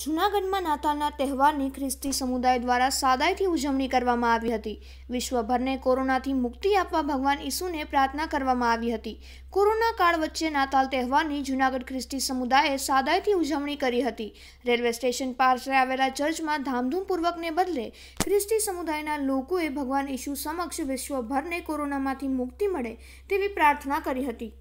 જૂનાગઢમાં નાતાલના તહેવારની ખ્રિસ્તી સમુદાય દ્વારા સાદાઈથી ઉજવણી કરવામાં આવી હતી વિશ્વભરને કોરોનાથી મુક્તિ આપવા ભગવાન ઈસુને પ્રાર્થના કરવામાં આવી હતી કોરોના કાળ વચ્ચે નાતાલ તહેવારની જૂનાગઢ ખ્રિસ્તી સમુદાયે સાદાઈથી ઉજવણી કરી હતી રેલવે સ્ટેશન પાસે આવેલા ચર્ચમાં ધામધૂમપૂર્વકને બદલે ખ્રિસ્તી સમુદાયના લોકોએ ભગવાન ઈસુ સમક્ષ વિશ્વભરને કોરોનામાંથી મુક્તિ મળે તેવી પ્રાર્થના કરી હતી